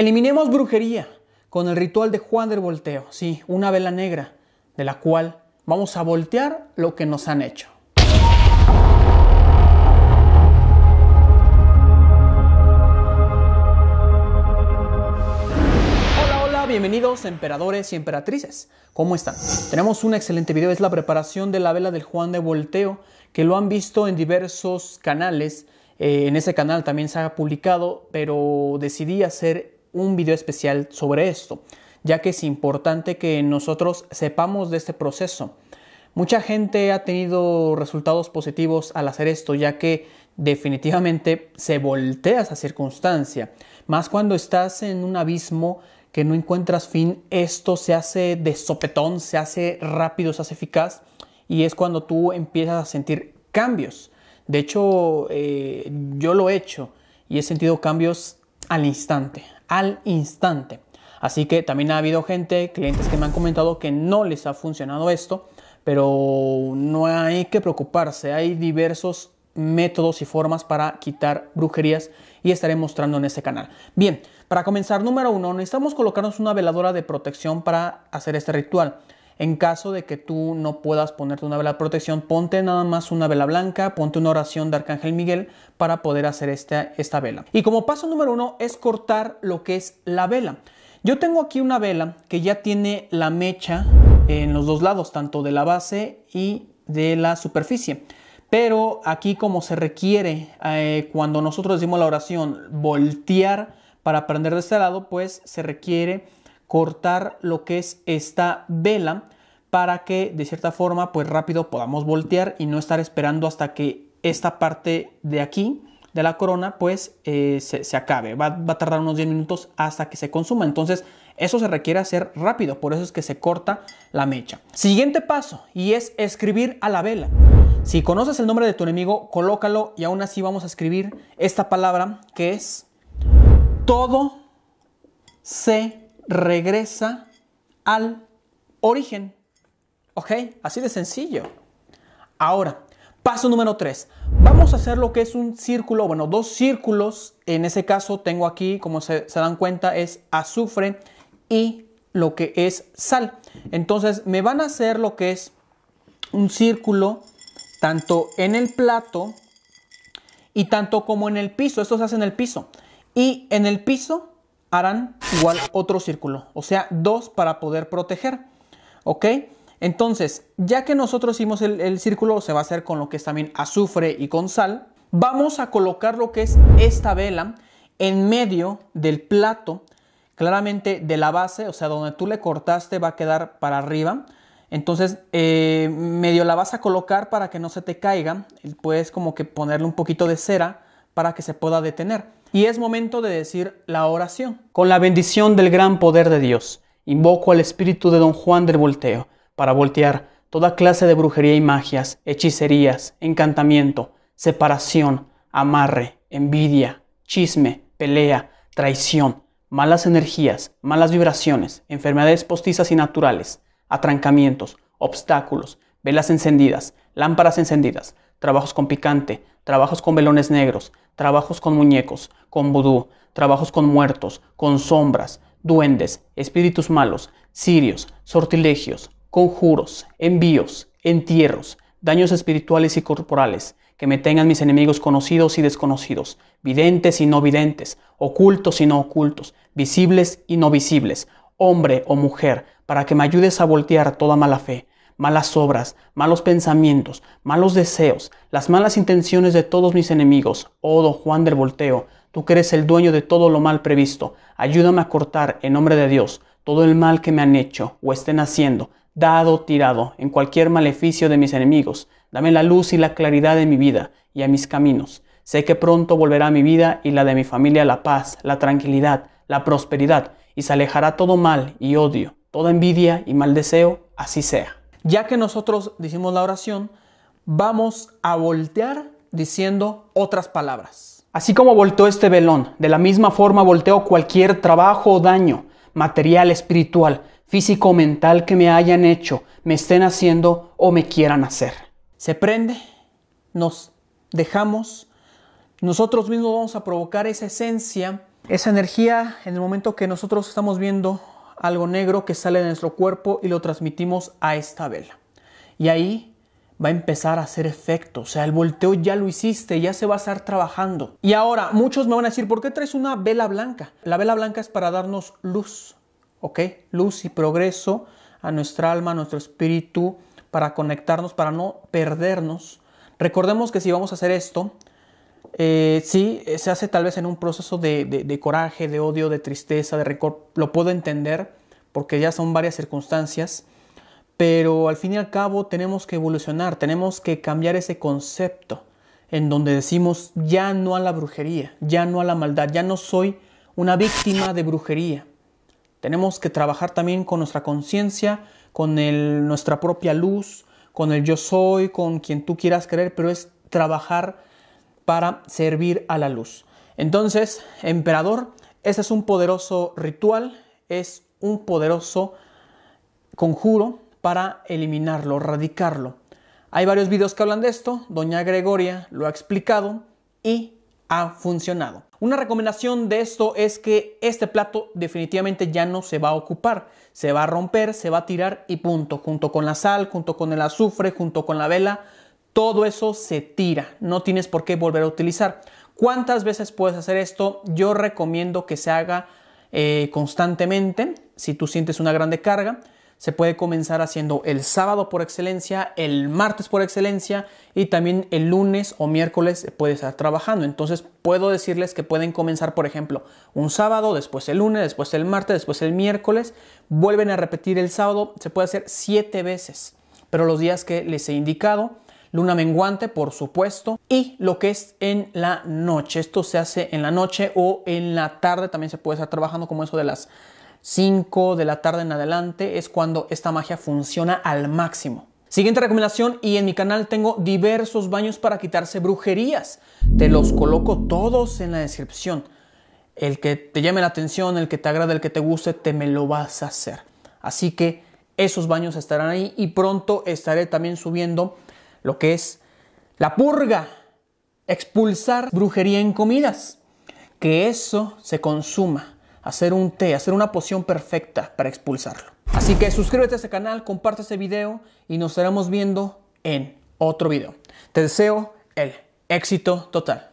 Eliminemos brujería con el ritual de Juan del Volteo, sí, una vela negra, de la cual vamos a voltear lo que nos han hecho. Hola, hola, bienvenidos emperadores y emperatrices. ¿Cómo están? Tenemos un excelente video, es la preparación de la vela del Juan de Volteo, que lo han visto en diversos canales. Eh, en ese canal también se ha publicado, pero decidí hacer un video especial sobre esto, ya que es importante que nosotros sepamos de este proceso. Mucha gente ha tenido resultados positivos al hacer esto, ya que definitivamente se voltea esa circunstancia. Más cuando estás en un abismo que no encuentras fin, esto se hace de sopetón, se hace rápido, se hace eficaz y es cuando tú empiezas a sentir cambios. De hecho, eh, yo lo he hecho y he sentido cambios al instante, al instante. Así que también ha habido gente, clientes que me han comentado que no les ha funcionado esto, pero no hay que preocuparse, hay diversos métodos y formas para quitar brujerías y estaré mostrando en este canal. Bien, para comenzar, número uno, necesitamos colocarnos una veladora de protección para hacer este ritual. En caso de que tú no puedas ponerte una vela de protección, ponte nada más una vela blanca, ponte una oración de Arcángel Miguel para poder hacer esta, esta vela. Y como paso número uno es cortar lo que es la vela. Yo tengo aquí una vela que ya tiene la mecha en los dos lados, tanto de la base y de la superficie. Pero aquí como se requiere eh, cuando nosotros decimos la oración voltear para prender de este lado, pues se requiere cortar lo que es esta vela para que de cierta forma pues rápido podamos voltear y no estar esperando hasta que esta parte de aquí de la corona pues eh, se, acabe va, va, a tardar unos 10 minutos hasta que se consuma entonces eso se requiere hacer rápido por eso es que se corta la mecha siguiente paso y es escribir a la vela si conoces el nombre de tu enemigo colócalo y aún así vamos a escribir esta palabra que es todo se regresa al origen. ¿Ok? Así de sencillo. Ahora, paso número 3. Vamos a hacer lo que es un círculo, bueno, dos círculos. En ese caso tengo aquí, como se, dan cuenta, es azufre y lo que es sal. Entonces me van a hacer lo que es un círculo tanto en el plato y tanto como en el piso. Esto se hace en el piso. Y en el piso harán igual otro círculo, o sea, dos para poder proteger, ¿ok? Entonces, ya que nosotros hicimos el, círculo, se va a hacer con lo que es también azufre y con sal, vamos a colocar lo que es esta vela en medio del plato, claramente de la base, o sea, donde tú le cortaste va a quedar para arriba, entonces, eh, medio la vas a colocar para que no se te caiga. Puedes como que ponerle un poquito de cera para que se pueda detener. Y es momento de decir la oración. Con la bendición del gran poder de Dios, invoco al espíritu de don Juan del Volteo para voltear toda clase de brujería y magias, hechicerías, encantamiento, separación, amarre, envidia, chisme, pelea, traición, malas energías, malas vibraciones, enfermedades postizas y naturales, atrancamientos, obstáculos, velas encendidas, lámparas encendidas, trabajos con picante, trabajos con velones negros, trabajos con muñecos, con vudú, trabajos con muertos, con sombras, duendes, espíritus malos, sirios, sortilegios, conjuros, envíos, entierros, daños espirituales y corporales, que me tengan mis enemigos conocidos y desconocidos, videntes y no videntes, ocultos y no ocultos, visibles y no visibles, hombre o mujer, para que me ayudes a voltear toda mala fe, malas obras, malos pensamientos, malos deseos, las malas intenciones de todos mis enemigos. Oh, don Juan del Volteo, tú que eres el dueño de todo lo mal previsto, ayúdame a cortar, en nombre de Dios, todo el mal que me han hecho o estén haciendo, dado, tirado, en cualquier maleficio de mis enemigos. Dame la luz y la claridad de mi vida y a mis caminos. Sé que pronto volverá a mi vida y la de mi familia la paz, la tranquilidad, la prosperidad, y se alejará todo mal y odio, toda envidia y mal deseo, así sea. Ya que nosotros decimos la oración, vamos a voltear diciendo otras palabras. Así como volteó este velón, de la misma forma volteo cualquier trabajo o daño, material, espiritual, físico o mental que me hayan hecho, me estén haciendo o me quieran hacer. Se prende, nos dejamos, nosotros mismos vamos a provocar esa esencia, esa energía en el momento que nosotros estamos viendo algo negro que sale de nuestro cuerpo y lo transmitimos a esta vela. Y ahí va a empezar a hacer efecto. O sea, el volteo ya lo hiciste, ya se va a estar trabajando. Y ahora, muchos me van a decir, ¿por qué traes una vela blanca? La vela blanca es para darnos luz, ¿ok? Luz y progreso a nuestra alma, a nuestro espíritu, para conectarnos, para no perdernos. Recordemos que si vamos a hacer esto, eh, sí, eh, se hace tal vez en un proceso de, coraje, de odio, de tristeza, de récord Lo puedo entender porque ya son varias circunstancias, pero al fin y al cabo tenemos que evolucionar, tenemos que cambiar ese concepto en donde decimos ya no a la brujería, ya no a la maldad, ya no soy una víctima de brujería. Tenemos que trabajar también con nuestra conciencia, con nuestra propia luz, con el yo soy, con quien tú quieras creer, pero es trabajar para servir a la luz. Entonces, emperador, ese es un poderoso ritual, es un poderoso conjuro para eliminarlo, erradicarlo. Hay varios videos que hablan de esto, doña Gregoria lo ha explicado y ha funcionado. Una recomendación de esto es que este plato definitivamente ya no se va a ocupar, se va a romper, se va a tirar y punto, junto con la sal, junto con el azufre, junto con la vela, todo eso se tira, no tienes por qué volver a utilizar. ¿Cuántas veces puedes hacer esto? Yo recomiendo que se haga eh, constantemente, si tú sientes una grande carga. Se puede comenzar haciendo el sábado por excelencia, el martes por excelencia y también el lunes o miércoles puede estar trabajando. Entonces puedo decirles que pueden comenzar, por ejemplo, un sábado, después el lunes, después el martes, después el miércoles. Vuelven a repetir el sábado. Se puede hacer siete veces, pero los días que les he indicado luna menguante, por supuesto, y lo que es en la noche. Esto se hace en la noche o en la tarde, también se puede estar trabajando como eso de las 5 de la tarde en adelante, es cuando esta magia funciona al máximo. Siguiente recomendación y en mi canal tengo diversos baños para quitarse brujerías. Te los coloco todos en la descripción. El que te llame la atención, el que te agrade, el que te guste, te me lo vas a hacer. Así que esos baños estarán ahí y pronto estaré también subiendo lo que es la purga, expulsar brujería en comidas, que eso se consuma, hacer un té, hacer una poción perfecta para expulsarlo. Así que suscríbete a este canal, comparte este video y nos estaremos viendo en otro video. Te deseo el éxito total.